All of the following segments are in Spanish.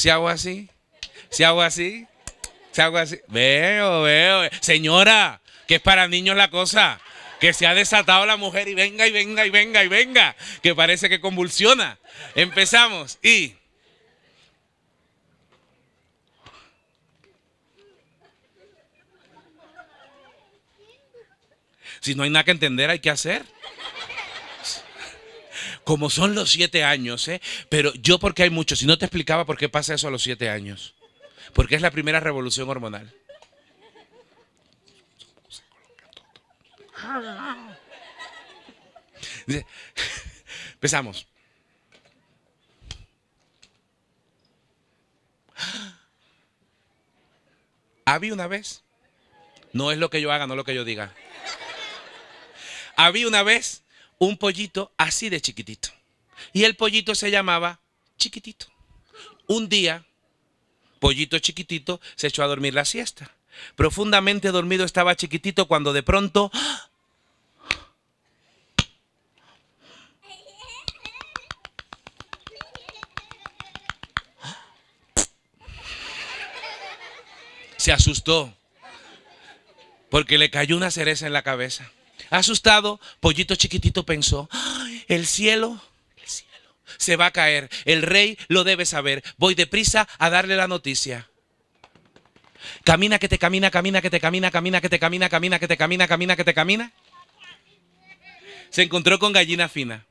Si hago así, si hago así, si hago así. Veo, veo. Señora, que es para niños la cosa. Que se ha desatado la mujer y venga y venga y venga y venga. Que parece que convulsiona. Empezamos. Y... Si no hay nada que entender, hay que hacer como son los siete años, ¿eh? pero yo porque hay muchos, si no te explicaba por qué pasa eso a los siete años, porque es la primera revolución hormonal. Empezamos. Había una vez. No es lo que yo haga, no lo que yo diga. Había una vez un pollito así de chiquitito. Y el pollito se llamaba chiquitito. Un día, pollito chiquitito se echó a dormir la siesta. Profundamente dormido estaba chiquitito cuando de pronto... Se asustó porque le cayó una cereza en la cabeza. Asustado, Pollito Chiquitito pensó, el cielo, el cielo, se va a caer. El rey lo debe saber. Voy deprisa a darle la noticia. Camina que te camina, camina que te camina, camina que te camina, camina que te camina, camina que te camina. Se encontró con gallina fina.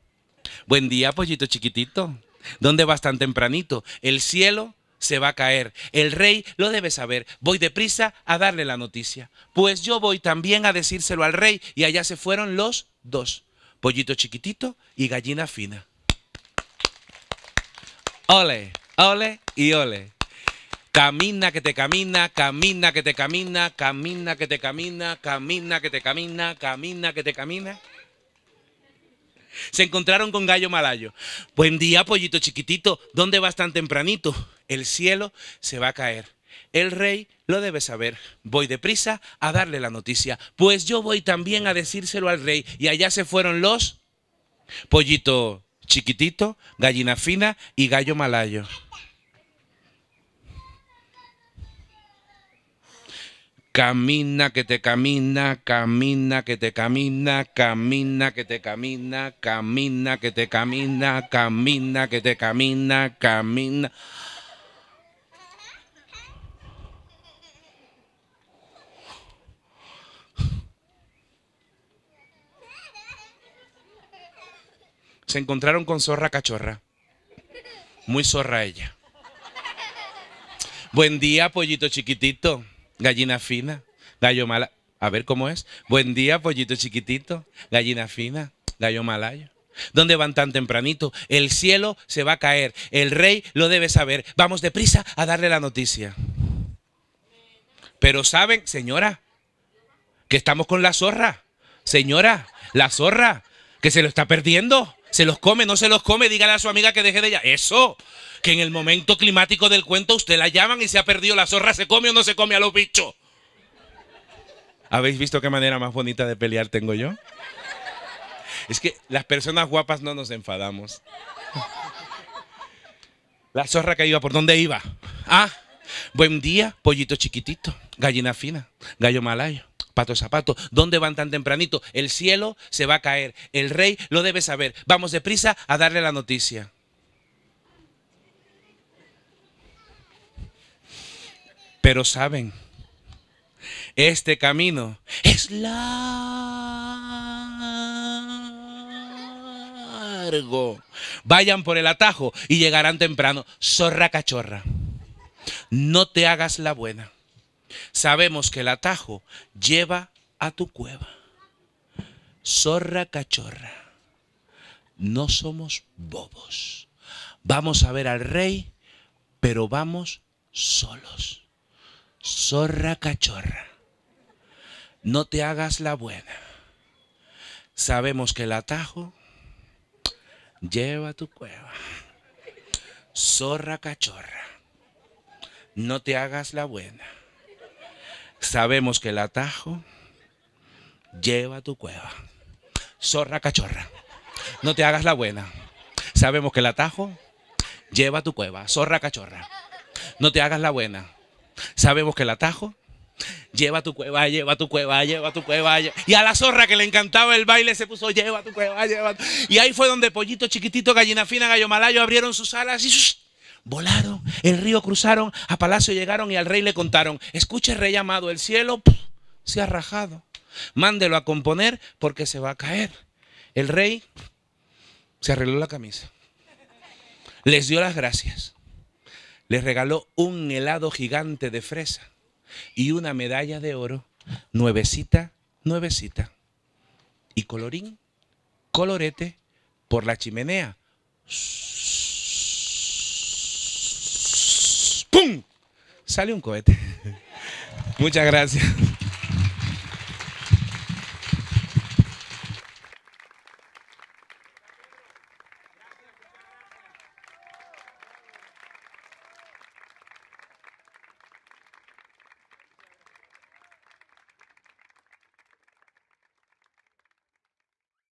Buen día, pollito chiquitito. ¿Dónde vas tan tempranito? El cielo se va a caer. El rey lo debe saber. Voy deprisa a darle la noticia. Pues yo voy también a decírselo al rey. Y allá se fueron los dos. Pollito chiquitito y gallina fina. Ole, ole y ole. Camina que te camina, camina que te camina, camina que te camina, camina que te camina, camina que te camina. Se encontraron con Gallo Malayo. Buen día, pollito chiquitito. ¿Dónde vas tan tempranito? El cielo se va a caer. El rey lo debe saber. Voy deprisa a darle la noticia, pues yo voy también a decírselo al rey. Y allá se fueron los pollito chiquitito, gallina fina y gallo malayo. Camina que te camina, camina que te camina, camina que te camina, camina que te camina, camina que te camina, camina. Se encontraron con zorra cachorra. Muy zorra ella. Buen día, pollito chiquitito gallina fina, gallo mala. A ver cómo es. Buen día, pollito chiquitito, gallina fina, gallo malayo. ¿Dónde van tan tempranito? El cielo se va a caer. El rey lo debe saber. Vamos deprisa a darle la noticia. Pero saben, señora, que estamos con la zorra. Señora, la zorra, que se lo está perdiendo. Se los come, no se los come, dígale a su amiga que deje de ella. Eso, que en el momento climático del cuento usted la llaman y se ha perdido la zorra, se come o no se come a los bichos. ¿Habéis visto qué manera más bonita de pelear tengo yo? Es que las personas guapas no nos enfadamos. La zorra que iba, ¿por dónde iba? Ah, buen día, pollito chiquitito, gallina fina, gallo malayo pato zapato, ¿dónde van tan tempranito? El cielo se va a caer, el rey lo debe saber. Vamos deprisa a darle la noticia. Pero saben, este camino es largo. Vayan por el atajo y llegarán temprano. Zorra cachorra, no te hagas la buena. Sabemos que el atajo lleva a tu cueva. Zorra cachorra, no somos bobos. Vamos a ver al rey, pero vamos solos. Zorra cachorra, no te hagas la buena. Sabemos que el atajo lleva a tu cueva. Zorra cachorra, no te hagas la buena. Sabemos que el atajo lleva a tu cueva. Zorra cachorra. No te hagas la buena. Sabemos que el atajo lleva a tu cueva. Zorra cachorra. No te hagas la buena. Sabemos que el atajo lleva a tu cueva, lleva tu cueva, lleva tu cueva. Y a la zorra que le encantaba el baile se puso lleva a tu cueva, lleva. Y ahí fue donde pollito chiquitito, gallina fina, gallo malayo abrieron sus alas y volaron, el río cruzaron, a palacio llegaron y al rey le contaron, escuche rey amado, el cielo se ha rajado, mándelo a componer porque se va a caer. El rey se arregló la camisa, les dio las gracias, les regaló un helado gigante de fresa y una medalla de oro, nuevecita, nuevecita, y colorín, colorete por la chimenea. ¡Pum! Sale un cohete. Muchas gracias.